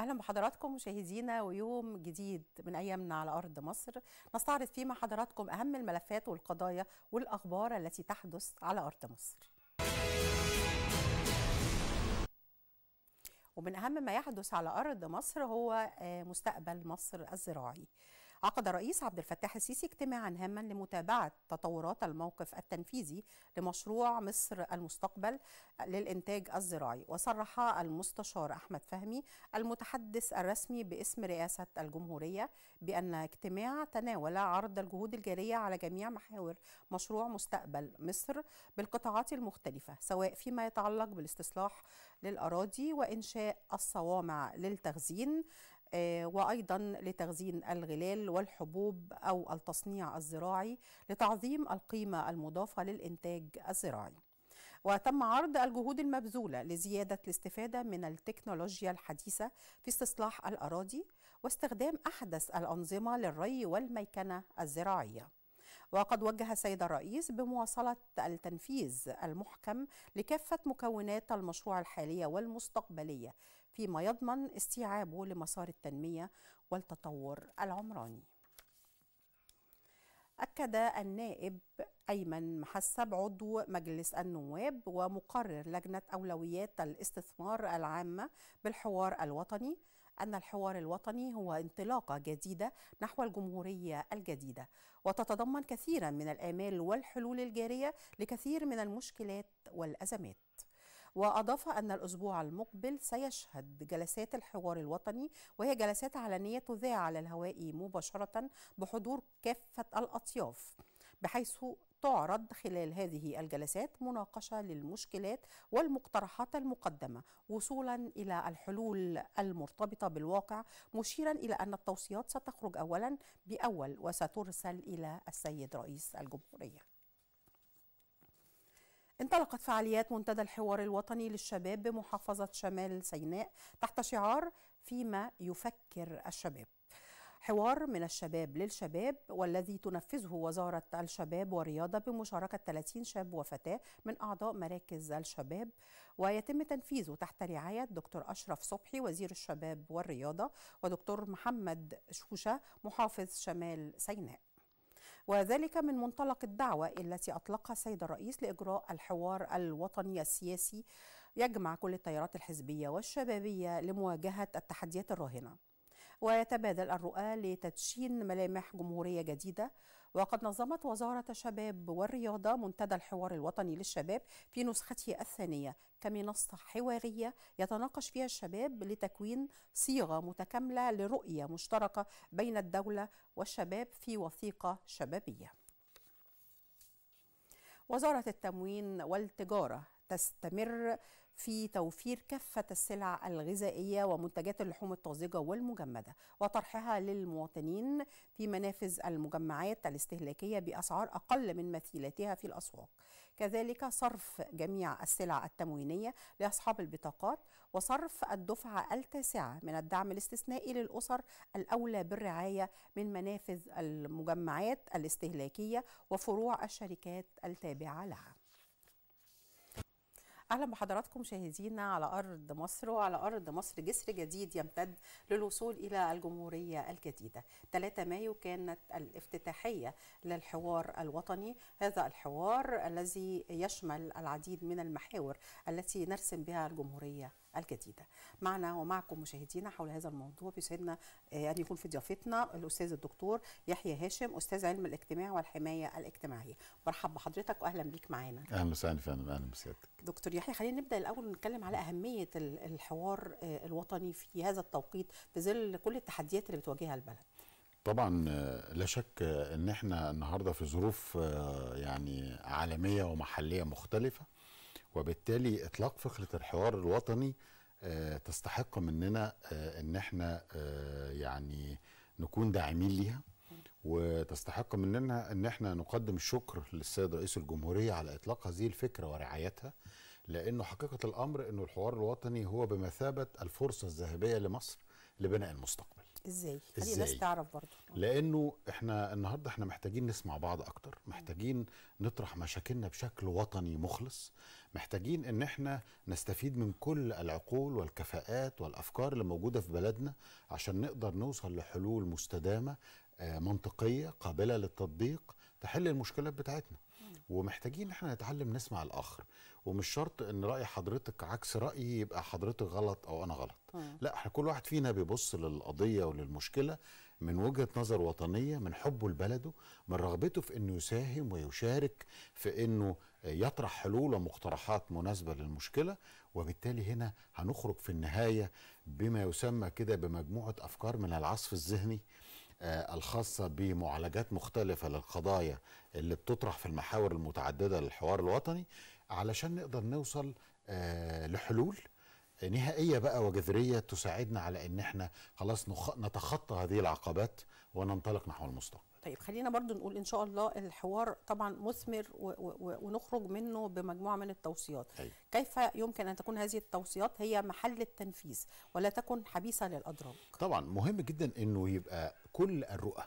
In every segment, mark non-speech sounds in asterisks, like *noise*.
اهلا بحضراتكم مشاهدينا ويوم جديد من ايامنا على ارض مصر نستعرض فيه مع حضراتكم اهم الملفات والقضايا والاخبار التي تحدث على ارض مصر ومن اهم ما يحدث على ارض مصر هو آه، مستقبل مصر الزراعي عقد الرئيس عبد الفتاح السيسي اجتماعا هاما لمتابعة تطورات الموقف التنفيذي لمشروع مصر المستقبل للإنتاج الزراعي وصرح المستشار أحمد فهمي المتحدث الرسمي باسم رئاسة الجمهورية بأن اجتماع تناول عرض الجهود الجارية على جميع محاور مشروع مستقبل مصر بالقطاعات المختلفة سواء فيما يتعلق بالاستصلاح للأراضي وإنشاء الصوامع للتخزين آه، وأيضا لتخزين الغلال والحبوب أو التصنيع الزراعي لتعظيم القيمة المضافة للإنتاج الزراعي وتم عرض الجهود المبذولة لزيادة الاستفادة من التكنولوجيا الحديثة في استصلاح الأراضي واستخدام أحدث الأنظمة للري والميكنة الزراعية وقد وجه السيد الرئيس بمواصلة التنفيذ المحكم لكافة مكونات المشروع الحالية والمستقبلية فيما يضمن استيعابه لمسار التنمية والتطور العمراني أكد النائب أيمن محسب عضو مجلس النواب ومقرر لجنة أولويات الاستثمار العامة بالحوار الوطني أن الحوار الوطني هو انطلاقة جديدة نحو الجمهورية الجديدة وتتضمن كثيرا من الآمال والحلول الجارية لكثير من المشكلات والأزمات وأضاف أن الأسبوع المقبل سيشهد جلسات الحوار الوطني وهي جلسات علنية تذاع على الهواء مباشرة بحضور كافة الأطياف بحيث تعرض خلال هذه الجلسات مناقشه للمشكلات والمقترحات المقدمه وصولا الى الحلول المرتبطه بالواقع مشيرا الى ان التوصيات ستخرج اولا باول وسترسل الى السيد رئيس الجمهوريه انطلقت فعاليات منتدى الحوار الوطني للشباب بمحافظة شمال سيناء تحت شعار فيما يفكر الشباب حوار من الشباب للشباب والذي تنفذه وزارة الشباب والرياضة بمشاركة 30 شاب وفتاة من أعضاء مراكز الشباب ويتم تنفيذه تحت رعاية دكتور أشرف صبحي وزير الشباب والرياضة ودكتور محمد شوشة محافظ شمال سيناء وذلك من منطلق الدعوة التي أطلقها السيد الرئيس لإجراء الحوار الوطني السياسي يجمع كل التيارات الحزبية والشبابية لمواجهة التحديات الراهنة ويتبادل الرؤى لتدشين ملامح جمهورية جديدة وقد نظمت وزارة الشباب والرياضة منتدى الحوار الوطني للشباب في نسخته الثانية كمنصة حوارية يتناقش فيها الشباب لتكوين صيغة متكاملة لرؤية مشتركة بين الدولة والشباب في وثيقة شبابية. وزارة التموين والتجارة تستمر في توفير كافة السلع الغذائية ومنتجات اللحوم الطازجة والمجمدة وطرحها للمواطنين في منافذ المجمعات الاستهلاكية بأسعار أقل من مثيلاتها في الأسواق كذلك صرف جميع السلع التموينية لأصحاب البطاقات وصرف الدفعة التاسعة من الدعم الاستثنائي للأسر الأولى بالرعاية من منافذ المجمعات الاستهلاكية وفروع الشركات التابعة لها اهلا بحضراتكم مشاهدينا على ارض مصر وعلى ارض مصر جسر جديد يمتد للوصول الى الجمهوريه الجديده 3 مايو كانت الافتتاحيه للحوار الوطني هذا الحوار الذي يشمل العديد من المحاور التي نرسم بها الجمهوريه الجديدة معنا ومعكم مشاهدينا حول هذا الموضوع بيسعدنا آه، أن يكون في ضيافتنا الأستاذ الدكتور يحيى هاشم أستاذ علم الاجتماع والحماية الاجتماعية مرحب بحضرتك وأهلا بيك معانا أهلا وسهلا فعلا أهلا بسيادتك دكتور يحيى خلينا نبدأ الأول نتكلم على أهمية الحوار آه، الوطني في هذا التوقيت في ظل كل التحديات اللي بتواجهها البلد طبعا آه، لا شك ان احنا النهارده في ظروف يعني عالميه ومحليه مختلفه وبالتالي اطلاق فكره الحوار الوطني آه، تستحق مننا آه، ان احنا آه، يعني نكون داعمين ليها وتستحق مننا ان احنا نقدم الشكر للسيد رئيس الجمهوريه على اطلاق هذه الفكره ورعايتها لانه حقيقه الامر انه الحوار الوطني هو بمثابه الفرصه الذهبيه لمصر لبناء المستقبل ازاي خلي الناس تعرف برضه لانه احنا النهارده احنا محتاجين نسمع بعض اكتر محتاجين نطرح مشاكلنا بشكل وطني مخلص محتاجين ان احنا نستفيد من كل العقول والكفاءات والافكار اللي موجوده في بلدنا عشان نقدر نوصل لحلول مستدامه آه، منطقيه قابله للتطبيق تحل المشكلات بتاعتنا ومحتاجين ان احنا نتعلم نسمع الاخر ومش شرط ان راي حضرتك عكس رايي يبقى حضرتك غلط او انا غلط لا احنا كل واحد فينا بيبص للقضيه وللمشكله من وجهه نظر وطنيه من حبه لبلده من رغبته في انه يساهم ويشارك في انه يطرح حلول ومقترحات مناسبه للمشكله وبالتالي هنا هنخرج في النهايه بما يسمى كده بمجموعه افكار من العصف الذهني آه، الخاصة بمعالجات مختلفة للقضايا اللي بتطرح في المحاور المتعددة للحوار الوطني علشان نقدر نوصل آه، لحلول نهائية بقى وجذرية تساعدنا على ان احنا خلاص نتخطى هذه العقبات وننطلق نحو المستقبل طيب خلينا برضو نقول ان شاء الله الحوار طبعا مثمر ونخرج منه بمجموعه من التوصيات أي. كيف يمكن ان تكون هذه التوصيات هي محل التنفيذ ولا تكن حبيسه للادراك طبعا مهم جدا انه يبقى كل الرؤى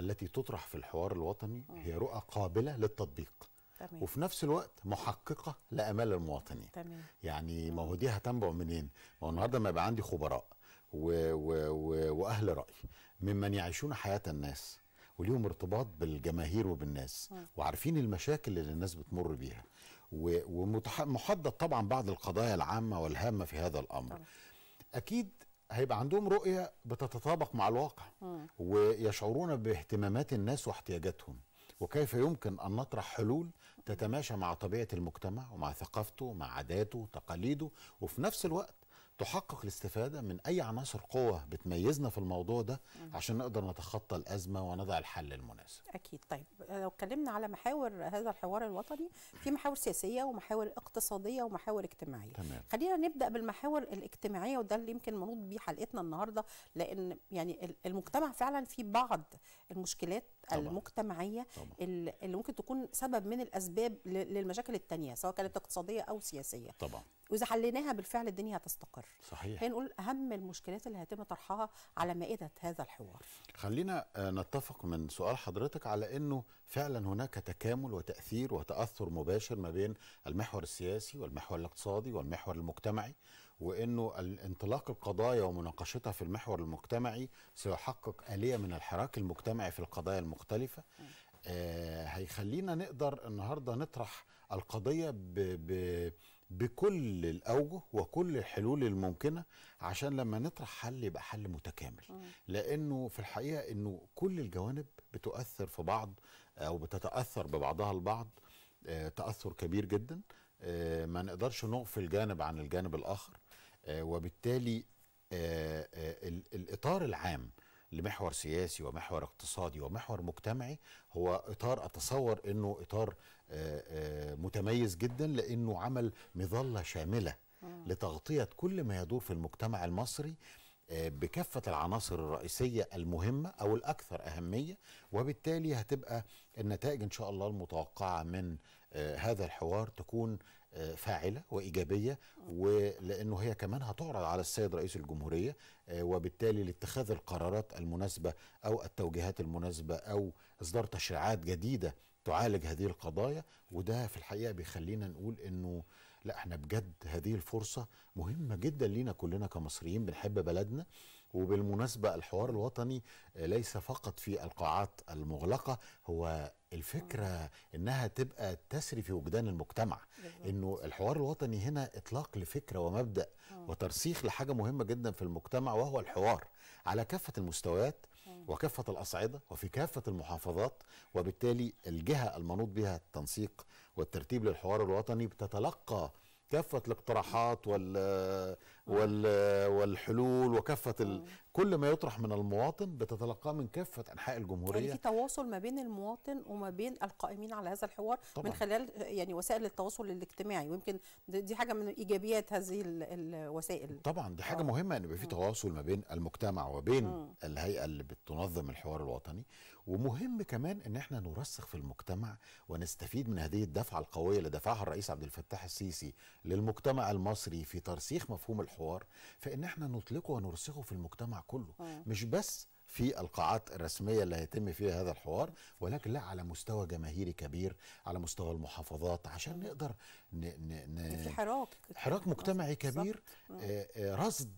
التي تطرح في الحوار الوطني آه. هي رؤى قابله للتطبيق تمام. وفي نفس الوقت محققه لامال المواطنين تمام. يعني ما هو آه. دي هتنبع منين ما هو النهارده ما يبقى عندي خبراء و و و واهل راي ممن يعيشون حياه الناس وليهم ارتباط بالجماهير وبالناس وعارفين المشاكل اللي الناس بتمر بيها ومحدد طبعا بعض القضايا العامه والهامه في هذا الامر اكيد هيبقى عندهم رؤيه بتتطابق مع الواقع ويشعرون باهتمامات الناس واحتياجاتهم وكيف يمكن أن نطرح حلول تتماشى مع طبيعة المجتمع ومع ثقافته ومع عاداته وتقاليده وفي نفس الوقت تحقق الاستفادة من أي عناصر قوة بتميزنا في الموضوع ده عشان نقدر نتخطى الأزمة ونضع الحل المناسب أكيد طيب لو اتكلمنا على محاور هذا الحوار الوطني في محاور سياسية ومحاور اقتصادية ومحاور اجتماعية تمام. خلينا نبدأ بالمحاور الاجتماعية وده اللي يمكن منوط بيه حلقتنا النهاردة لأن يعني المجتمع فعلا في بعض المشكلات طبعا. المجتمعية طبعا. اللي ممكن تكون سبب من الأسباب للمشاكل الثانيه سواء كانت اقتصادية أو سياسية طبعا واذا حليناها بالفعل الدنيا هتستقر صحيح هنقول اهم المشكلات اللي هيتم طرحها على مائده هذا الحوار خلينا آه، نتفق من سؤال حضرتك على انه فعلا هناك تكامل وتاثير وتاثر مباشر ما بين المحور السياسي والمحور الاقتصادي والمحور المجتمعي وانه انطلاق القضايا ومناقشتها في المحور المجتمعي سيحقق اليه من الحراك المجتمعي في القضايا المختلفه آه هيخلينا نقدر النهارده نطرح القضيه ب ب بكل الاوجه وكل الحلول الممكنه عشان لما نطرح حل يبقى حل متكامل لانه في الحقيقه انه كل الجوانب بتؤثر في بعض او آه، بتتاثر ببعضها البعض آه، تاثر كبير جدا آه، ما نقدرش نغفل جانب عن الجانب الاخر وبالتالي الاطار العام لمحور سياسي ومحور اقتصادي ومحور مجتمعي هو اطار اتصور انه اطار متميز جدا لانه عمل مظله شامله لتغطيه كل ما يدور في المجتمع المصري آه، بكافة العناصر الرئيسية المهمة أو الأكثر أهمية وبالتالي هتبقى النتائج إن شاء الله المتوقعة من آه، هذا الحوار تكون آه، فاعلة وإيجابية ولأنه هي كمان هتعرض على السيد رئيس الجمهورية وبالتالي لاتخاذ القرارات المناسبة أو التوجيهات المناسبة أو إصدار تشريعات جديدة تعالج هذه القضايا وده في الحقيقه بيخلينا نقول انه لا احنا بجد هذه الفرصه مهمه جدا لينا كلنا كمصريين بنحب بلدنا وبالمناسبه الحوار الوطني ليس فقط في القاعات المغلقه هو الفكره انها تبقى تسري في وجدان المجتمع انه الحوار الوطني هنا اطلاق لفكره ومبدا آه. وترسيخ لحاجه مهمه جدا في المجتمع وهو الحوار على كافه المستويات وكافة الأصعدة وفي كافة المحافظات وبالتالي الجهة المنوط بها التنسيق والترتيب للحوار الوطني بتتلقى كافه الاقتراحات وال آه. وال والحلول وكافه ال... آه. كل ما يطرح من المواطن بتتلقاه من كافه انحاء الجمهوريه يعني في تواصل ما بين المواطن وما بين القائمين على هذا الحوار طبعا. من خلال يعني وسائل التواصل الاجتماعي ويمكن دي حاجه من ايجابيات هذه الوسائل طبعا دي حاجه أوه. مهمه ان يبقى في آه. تواصل ما بين المجتمع وبين الهيئه اللي بتنظم الحوار الوطني ومهم كمان ان احنا نرسخ في المجتمع ونستفيد من هذه الدفعه القويه اللي دفعها الرئيس عبد الفتاح السيسي للمجتمع المصري في ترسيخ مفهوم الحوار فان احنا نطلقه ونرسخه في المجتمع كله آه. مش بس في القاعات الرسمية اللي هيتم فيها هذا الحوار ولكن لا على مستوى جماهيري كبير على مستوى المحافظات عشان نقدر ن... ن... ن... في حراك حراك مجتمعي كبير آه. آه، رصد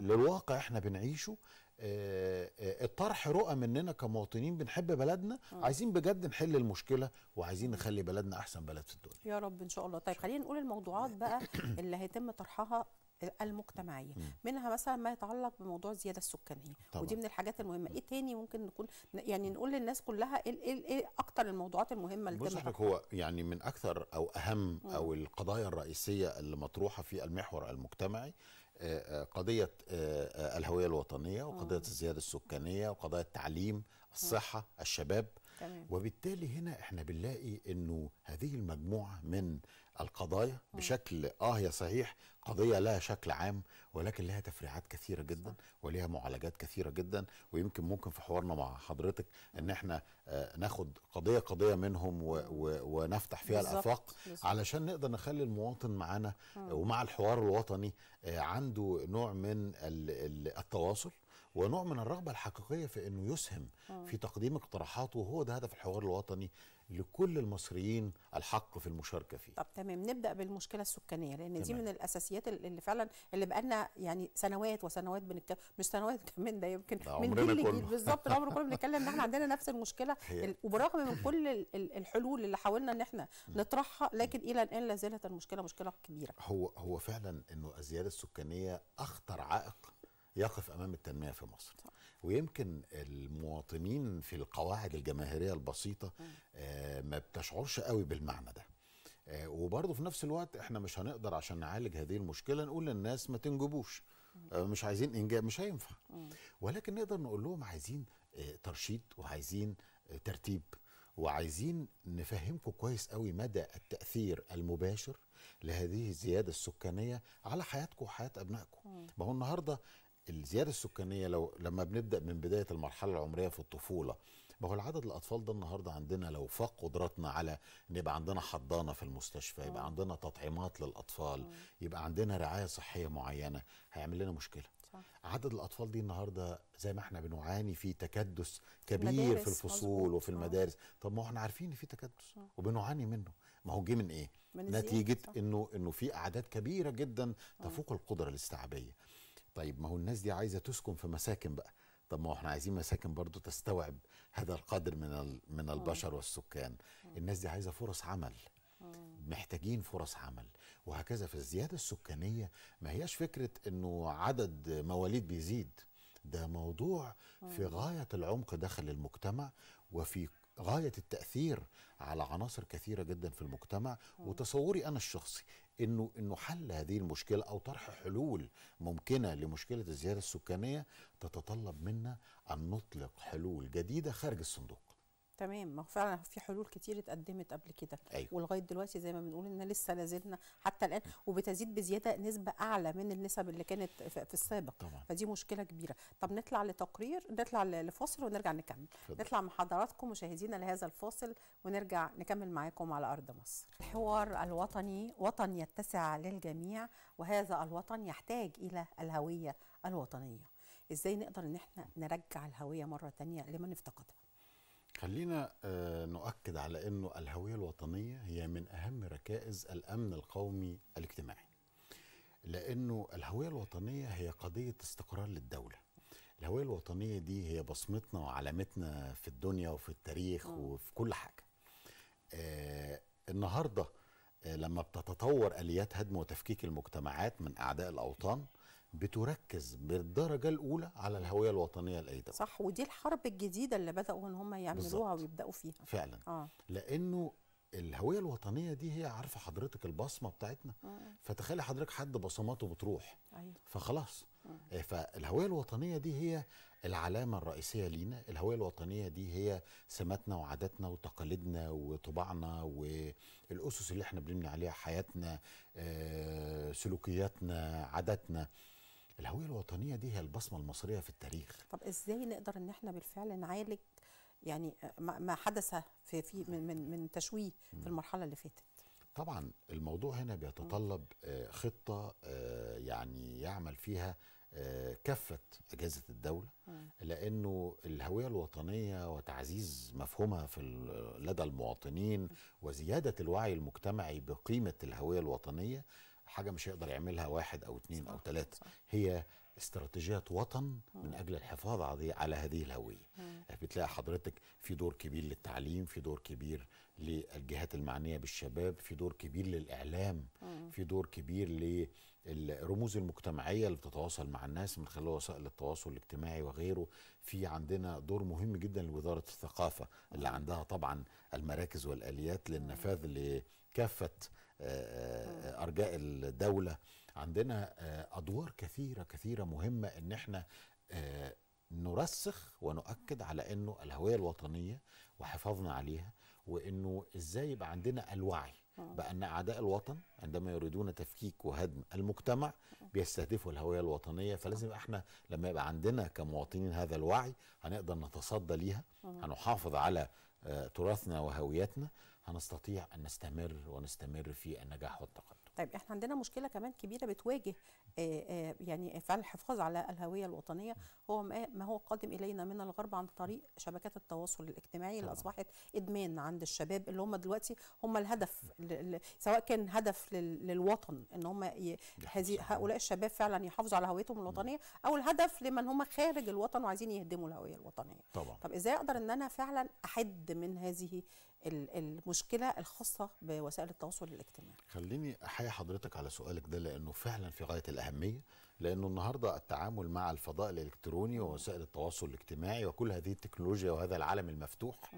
للواقع احنا بنعيشه آه، آه، الطرح رؤى مننا كمواطنين بنحب بلدنا م. آه. عايزين بجد نحل المشكله وعايزين نخلي بلدنا احسن بلد في الدنيا يا رب ان شاء الله طيب خلينا نقول الموضوعات بقى *coughs* اللي هيتم طرحها المجتمعيه مم. منها مثلا ما يتعلق بموضوع الزياده السكانيه طبعا. ودي من الحاجات المهمه ايه تاني ممكن نكون يعني نقول للناس كلها إيه،, ايه ايه, اكتر الموضوعات المهمه اللي بص حضرتك هو يعني من اكثر او اهم مم. او القضايا الرئيسيه اللي مطروحه في المحور المجتمعي قضية آه، آه، الهوية الوطنية وقضية آه. الزيادة السكانية وقضايا التعليم الصحة الشباب تمام. وبالتالي هنا احنا بنلاقي انه هذه المجموعه من القضايا بشكل اه هي صحيح قضيه لها شكل عام ولكن لها تفريعات كثيره جدا ولها معالجات كثيره جدا ويمكن ممكن في حوارنا مع حضرتك ان احنا آه، ناخد قضيه قضيه منهم و و ونفتح فيها بالزبط. الافاق بالزبط. علشان نقدر نخلي المواطن معانا ومع الحوار الوطني آه، عنده نوع من التواصل ونوع من الرغبه الحقيقيه في انه يسهم أوه. في تقديم اقتراحاته وهو ده هدف الحوار الوطني لكل المصريين الحق في المشاركه فيه. طب تمام نبدا بالمشكله السكانيه لان تمام. دي من الاساسيات اللي فعلا اللي بقالنا يعني سنوات وسنوات بنتكلم مش سنوات *laughs* كمان ده يمكن ده من جيل لجيل بالظبط العمر كله *laughs* بنتكلم ان احنا عندنا نفس المشكله هي. وبرغم من كل الحلول اللي حاولنا ان احنا نطرحها لكن الى الان لا زالت المشكله مشكله كبيره. هو هو فعلا انه الزياده السكانيه اخطر عائق يقف امام التنميه في مصر صح. ويمكن المواطنين في القواعد الجماهيريه البسيطه آه، ما بتشعرش قوي بالمعنى ده آه، وبرضه في نفس الوقت احنا مش هنقدر عشان نعالج هذه المشكله نقول للناس ما تنجبوش آه، مش عايزين انجاب مش هينفع ولكن نقدر نقول لهم عايزين ترشيد وعايزين ترتيب وعايزين نفهمكم كويس قوي مدى التأثير المباشر لهذه الزيادة السكانية على حياتكم وحياة أبنائكم ما هو النهاردة الزياده السكانيه لو لما بنبدا من بدايه المرحله العمريه في الطفوله ما هو العدد الاطفال ده النهارده عندنا لو فاق قدراتنا على ان يبقى عندنا حضانه في المستشفى يبقى آه. عندنا تطعيمات للاطفال آه. يبقى عندنا رعايه صحيه معينه هيعمل لنا مشكله صح. عدد الاطفال دي النهارده زي ما احنا بنعاني في تكدس كبير في الفصول مزبوط. وفي آه. المدارس طب ما احنا عارفين ان في تكدس أوه. وبنعاني منه ما هو جه من ايه من نتيجه انه انه في اعداد كبيره جدا تفوق القدره الاستيعابيه طيب ما هو الناس دي عايزه تسكن في مساكن بقى طب ما احنا عايزين مساكن برضو تستوعب هذا القدر من من آه. البشر والسكان آه. الناس دي عايزه فرص عمل آه. محتاجين فرص عمل وهكذا في الزياده السكانيه ما هياش فكره انه عدد مواليد بيزيد ده موضوع في غايه العمق داخل المجتمع وفي غاية التأثير على عناصر كثيرة جدا في المجتمع آه. وتصوري أنا الشخصي أنه, إنه حل هذه المشكلة أو طرح حلول ممكنة لمشكلة الزيادة السكانية تتطلب منا أن نطلق حلول جديدة خارج الصندوق تمام ما هو فعلا في حلول كتير اتقدمت قبل كده أيوة. ولغايه دلوقتي زي ما بنقول ان لسه لازلنا حتى الان وبتزيد بزياده نسبه اعلى من النسب اللي كانت في السابق طبعا. فدي مشكله كبيره طب نطلع لتقرير نطلع لفاصل ونرجع نكمل فضل. نطلع مع حضراتكم مشاهدينا لهذا الفاصل ونرجع نكمل معاكم على ارض مصر الحوار الوطني وطن يتسع للجميع وهذا الوطن يحتاج الى الهويه الوطنيه ازاي نقدر ان احنا نرجع الهويه مره تانية لمن افتقدها خلينا آه، نؤكد على انه الهويه الوطنيه هي من اهم ركائز الامن القومي الاجتماعي. لانه الهويه الوطنيه هي قضيه استقرار للدوله. الهويه الوطنيه دي هي بصمتنا وعلامتنا في الدنيا وفي التاريخ م. وفي كل حاجه. آه، النهارده آه، لما بتتطور اليات هدم وتفكيك المجتمعات من اعداء الاوطان بتركز بالدرجه الاولى على الهويه الوطنيه دوله صح ودي الحرب الجديده اللي بداوا ان هم يعملوها بالزبط. ويبداوا فيها فعلا آه. لانه الهويه الوطنيه دي هي عارفه حضرتك البصمه بتاعتنا آه. فتخيلي حضرتك حد بصماته بتروح أيوه. فخلاص آه. آه. فالهويه الوطنيه دي هي العلامه الرئيسيه لينا الهويه الوطنيه دي هي سماتنا وعاداتنا وتقاليدنا وطباعنا والاسس اللي احنا بنبني عليها حياتنا آه سلوكياتنا عاداتنا الهويه الوطنيه دي هي البصمه المصريه في التاريخ طب ازاي نقدر ان احنا بالفعل نعالج يعني ما حدث في في من من, من تشويه في المرحله اللي فاتت طبعا الموضوع هنا بيتطلب آه، خطه آه، يعني يعمل فيها آه، كافه اجهزه الدوله لانه الهويه الوطنيه وتعزيز مفهومها في لدى المواطنين وزياده الوعي المجتمعي بقيمه الهويه الوطنيه حاجه مش هيقدر يعملها واحد او اثنين او ثلاثه هي استراتيجيات وطن من اجل الحفاظ على هذه الهويه آه، بتلاقي حضرتك في دور كبير للتعليم في دور كبير للجهات المعنيه بالشباب في دور كبير للاعلام في دور كبير للرموز المجتمعيه اللي بتتواصل مع الناس من خلال وسائل التواصل الاجتماعي وغيره في عندنا دور مهم جدا لوزاره الثقافه اللي عندها طبعا المراكز والاليات للنفاذ لكافه آه، آه، آه، ارجاء الدوله عندنا ادوار كثيره كثيره مهمه ان احنا نرسخ ونؤكد على انه الهويه الوطنيه وحفاظنا عليها وانه ازاي يبقى عندنا الوعي بان اعداء الوطن عندما يريدون تفكيك وهدم المجتمع بيستهدفوا الهويه الوطنيه فلازم احنا لما يبقى عندنا كمواطنين هذا الوعي هنقدر نتصدى ليها هنحافظ على تراثنا وهويتنا هنستطيع ان نستمر ونستمر في النجاح والتقدم. طيب احنا عندنا مشكله كمان كبيره بتواجه آه، آه، يعني فعلا الحفاظ على الهويه الوطنيه هو ما هو قادم الينا من الغرب عن طريق شبكات التواصل الاجتماعي اللي اصبحت ادمان عند الشباب اللي هم دلوقتي هم الهدف سواء كان هدف للوطن ان هم هؤلاء الشباب فعلا يحافظوا على هويتهم الوطنيه او الهدف لمن هم خارج الوطن وعايزين يهدموا الهويه الوطنيه. طبعا. طب ازاي اقدر ان انا فعلا احد من هذه المشكله الخاصه بوسائل التواصل الاجتماعي. خليني احيي حضرتك على سؤالك ده لانه فعلا في غايه الاهميه لانه النهارده التعامل مع الفضاء الالكتروني ووسائل التواصل الاجتماعي وكل هذه التكنولوجيا وهذا العالم المفتوح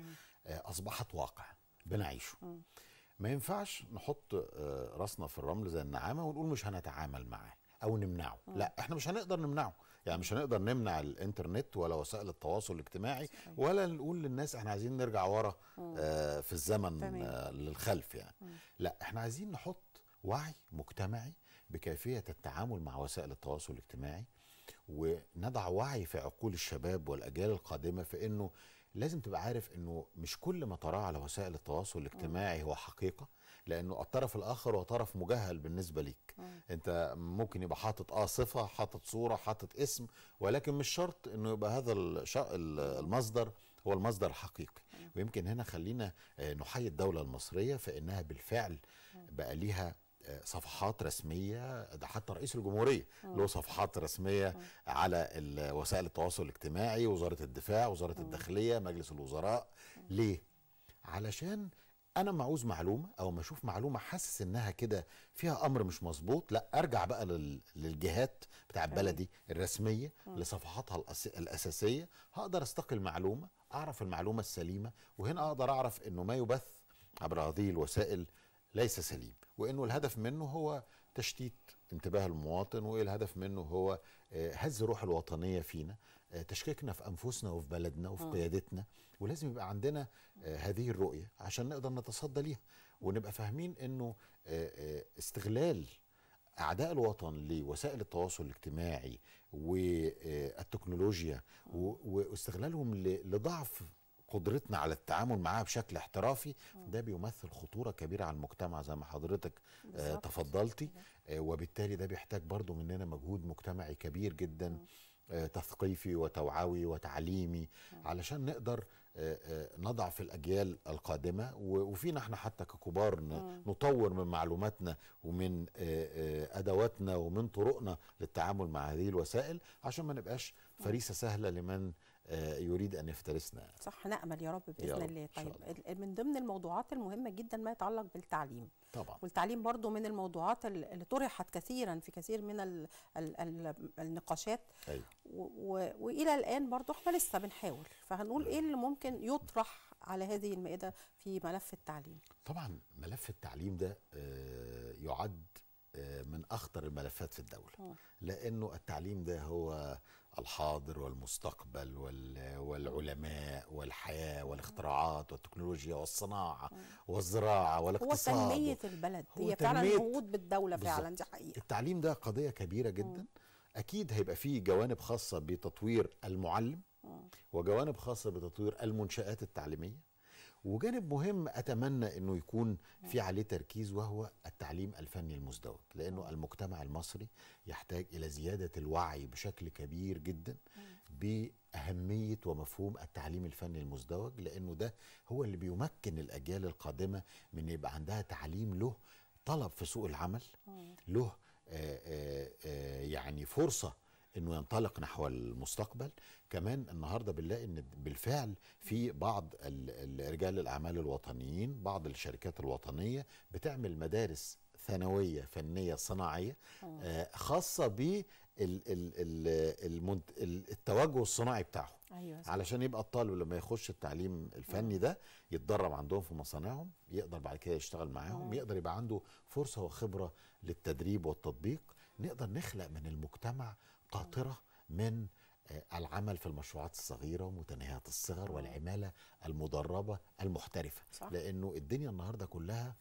آه، اصبحت واقع بنعيشه. ما ينفعش نحط آه، راسنا في الرمل زي النعامه ونقول مش هنتعامل معاه. او نمنعه مم. آه. لا احنا مش هنقدر نمنعه يعني مش هنقدر نمنع الانترنت ولا وسائل التواصل الاجتماعي صحيح. ولا نقول للناس احنا عايزين نرجع ورا آه, آه، في الزمن تمام. آه للخلف يعني مم. آه. لا احنا عايزين نحط وعي مجتمعي بكيفيه التعامل مع وسائل التواصل الاجتماعي وندع وعي في عقول الشباب والاجيال القادمه في انه لازم تبقى عارف انه مش كل ما تراه على وسائل التواصل الاجتماعي هو حقيقه لانه الطرف الاخر هو طرف مجهل بالنسبه ليك مم. انت ممكن يبقى حاطط اه صفه حاطط صوره حاطط اسم ولكن مش شرط انه يبقى هذا المصدر هو المصدر الحقيقي ويمكن هنا خلينا آه، نحيي الدوله المصريه فانها بالفعل بقى ليها آه، صفحات رسمية ده حتى رئيس الجمهورية له صفحات رسمية على وسائل التواصل الاجتماعي وزارة الدفاع وزارة الداخلية مجلس الوزراء ليه؟ علشان انا ما اعوز معلومه او ما اشوف معلومه حاسس انها كده فيها امر مش مظبوط لا ارجع بقى لل... للجهات بتاع بلدي الرسميه لصفحاتها الأس... الاساسيه هقدر استقي المعلومه اعرف المعلومه السليمه وهنا اقدر اعرف انه ما يبث عبر هذه الوسائل ليس سليم وانه الهدف منه هو تشتيت انتباه المواطن وايه الهدف منه هو آه، هز روح الوطنيه فينا تشكيكنا في انفسنا وفي بلدنا وفي آه. قيادتنا ولازم يبقى عندنا آه، هذه الرؤيه عشان نقدر نتصدى ليها ونبقى فاهمين انه آه، استغلال اعداء الوطن لوسائل التواصل الاجتماعي والتكنولوجيا واستغلالهم لضعف قدرتنا على التعامل معها بشكل احترافي ده بيمثل خطوره كبيره على المجتمع زي ما حضرتك آه تفضلتي آه وبالتالي ده بيحتاج برضو مننا مجهود مجتمعي كبير جدا مم. آه، تثقيفي وتوعوي وتعليمي نعم. علشان نقدر آه، آه، نضع في الأجيال القادمة وفينا احنا حتى ككبار نعم. نطور من معلوماتنا ومن أدواتنا ومن طرقنا للتعامل مع هذه الوسائل عشان ما نبقاش نعم. فريسة سهلة لمن آه، يريد ان يفترسنا صح نامل يا رب باذن الله طيب الله. من ضمن الموضوعات المهمه جدا ما يتعلق بالتعليم طبعا والتعليم برضو من الموضوعات اللي طرحت كثيرا في كثير من ال ال ال النقاشات أيوة. والى الان برضو احنا لسه بنحاول فهنقول أيوة. ايه اللي ممكن يطرح على هذه المائده في ملف التعليم طبعا ملف التعليم ده آه، يعد آه، من اخطر الملفات في الدوله لانه التعليم ده هو الحاضر والمستقبل والعلماء والحياة والاختراعات والتكنولوجيا والصناعة آه. والزراعة والاقتصاد وتنمية البلد هي فعلا موجود بالدولة فعلا دي حقيقة التعليم ده قضية كبيرة جدا م. آه. أكيد هيبقى فيه جوانب خاصة بتطوير المعلم آه. وجوانب خاصة بتطوير المنشآت التعليمية وجانب مهم اتمنى انه يكون في عليه تركيز وهو التعليم الفني المزدوج لانه المجتمع المصري يحتاج الى زياده الوعي بشكل كبير جدا باهميه ومفهوم التعليم الفني المزدوج لانه ده هو اللي بيمكن الاجيال القادمه من يبقى عندها تعليم له طلب في سوق العمل له آآ آه، آآ آه، آه، يعني فرصه انه ينطلق نحو المستقبل كمان النهارده بنلاقي ان بالفعل في بعض رجال الاعمال الوطنيين بعض الشركات الوطنيه بتعمل مدارس ثانويه فنيه صناعيه آه. آه، خاصه ب التوجه الصناعي بتاعهم أيوة علشان يبقى الطالب لما يخش التعليم الفني آه. ده يتدرب عندهم في مصانعهم يقدر بعد كده يشتغل معاهم يقدر يبقى عنده فرصه وخبره للتدريب والتطبيق نقدر نخلق من المجتمع قاطره من آه، العمل في المشروعات الصغيرة ومتناهيات الصغر آه. والعمالة المدربة المحترفة صح. لأنه الدنيا النهاردة كلها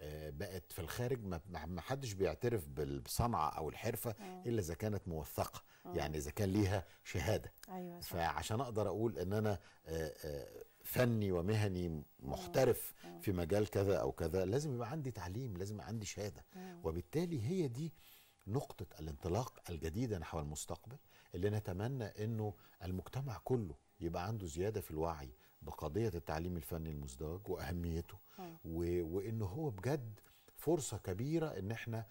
آه، بقت في الخارج ما حدش بيعترف بالصنعة أو الحرفة أوه. إلا إذا كانت موثقة أوه. يعني إذا كان ليها شهادة أيوة صح. فعشان أقدر أقول أن أنا فني ومهني محترف أوه. أوه. في مجال كذا أو كذا لازم يبقى عندي تعليم لازم عندي شهادة أوه. وبالتالي هي دي نقطة الانطلاق الجديدة نحو المستقبل اللي نتمنى أنه المجتمع كله يبقى عنده زيادة في الوعي بقضية التعليم الفني المزدوج وأهميته و... وأنه هو بجد فرصة كبيرة أن احنا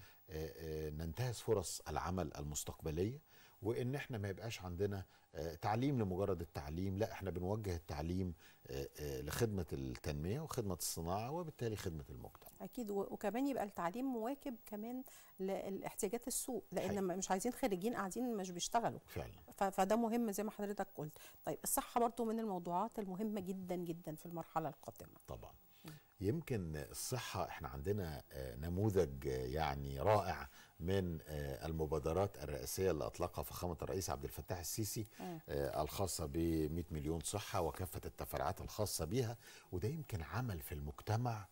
ننتهز فرص العمل المستقبلية وان احنا ما يبقاش عندنا آه، تعليم لمجرد التعليم لا احنا بنوجه التعليم آه، آه، لخدمه التنميه وخدمه الصناعه وبالتالي خدمه المجتمع اكيد وكمان يبقى التعليم مواكب كمان لاحتياجات السوق لان حقيقي. مش عايزين خريجين قاعدين مش بيشتغلوا فعلا فده مهم زي ما حضرتك قلت طيب الصحه برضو من الموضوعات المهمه جدا جدا في المرحله القادمه طبعا يمكن الصحة احنا عندنا نموذج يعني رائع من آه، المبادرات الرئاسيه اللي اطلقها فخامه الرئيس عبد الفتاح السيسي آه، الخاصه ب 100 مليون صحه وكافه التفرعات الخاصه بيها وده يمكن عمل في المجتمع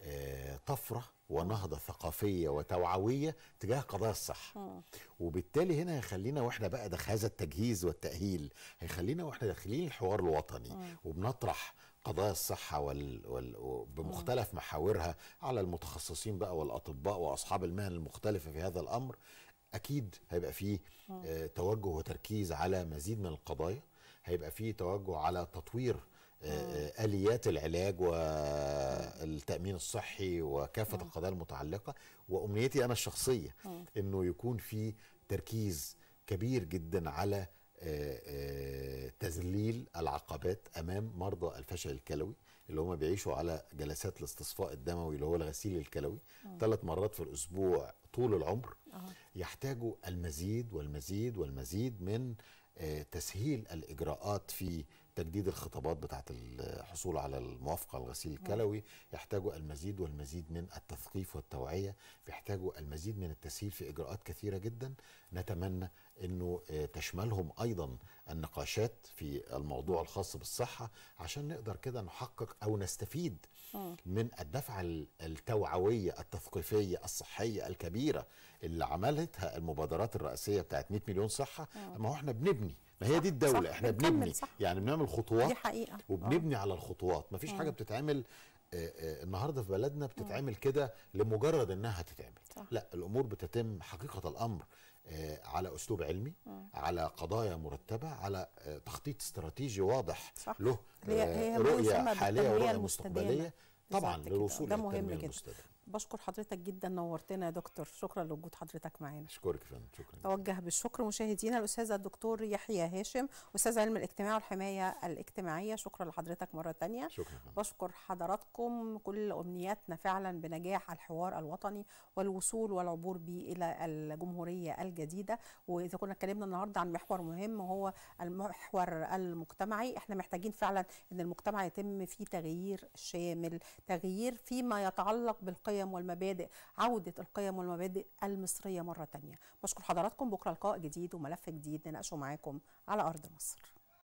آه، طفره ونهضة ثقافية وتوعوية تجاه قضايا الصحة وبالتالي هنا هيخلينا واحنا بقى هذا التجهيز والتأهيل هيخلينا واحنا داخلين الحوار الوطني وبنطرح قضايا الصحة وال... وال... بمختلف محاورها على المتخصصين بقى والأطباء وأصحاب المهن المختلفة في هذا الأمر أكيد هيبقى فيه آه، توجه وتركيز على مزيد من القضايا هيبقى فيه توجه على تطوير آه، آه، آليات العلاج والتأمين الصحي وكافة نعم. القضايا المتعلقة وأمنيتي أنا الشخصية نعم. أنه يكون في تركيز كبير جدا على تذليل العقبات امام مرضى الفشل الكلوي اللي هم بيعيشوا على جلسات الاستصفاء الدموي اللي هو الغسيل الكلوي ثلاث آه. مرات في الاسبوع طول العمر أوه. يحتاجوا المزيد والمزيد والمزيد من آه، تسهيل الاجراءات في تجديد الخطابات بتاعه الحصول على الموافقه الغسيل الكلوي يحتاجوا المزيد والمزيد من التثقيف والتوعيه بيحتاجوا المزيد من التسهيل في اجراءات كثيره جدا نتمنى انه آه، تشملهم ايضا النقاشات في الموضوع الخاص بالصحه عشان نقدر كده نحقق او نستفيد آه. من الدفعة التوعوية التثقيفية الصحية الكبيرة اللي عملتها المبادرات الرئاسية بتاعت 100 مليون صحة آه. ما هو احنا بنبني ما هي دي الدولة صح. احنا بنبني صح. يعني بنعمل خطوات دي حقيقة. آه. وبنبني أوه. على الخطوات ما فيش حاجة بتتعمل النهارده في بلدنا بتتعمل كده لمجرد انها هتتعمل لا الامور بتتم حقيقه الامر آه، على اسلوب علمي على قضايا مرتبه على آه، تخطيط استراتيجي واضح صح. له هي آه، رؤيه حاليه ورؤيه مستقبليه طبعا للوصول للتنميه المستدامه بشكر حضرتك جدا نورتنا يا دكتور شكرا لوجود حضرتك معانا اشكرك يا فندم شكرا اوجه بالشكر مشاهدينا الاستاذ الدكتور يحيى هاشم استاذ علم الاجتماع والحمايه الاجتماعيه شكرا لحضرتك مره ثانيه شكرا بشكر حضراتكم كل امنياتنا فعلا بنجاح الحوار الوطني والوصول والعبور به الى الجمهوريه الجديده واذا كنا اتكلمنا النهارده عن محور مهم وهو المحور المجتمعي احنا محتاجين فعلا ان المجتمع يتم فيه تغيير شامل تغيير فيما يتعلق بالقيم القيم والمبادئ عودة القيم والمبادئ المصرية مرة تانية بشكر حضراتكم بكرة لقاء جديد وملف جديد نناقشه معاكم على أرض مصر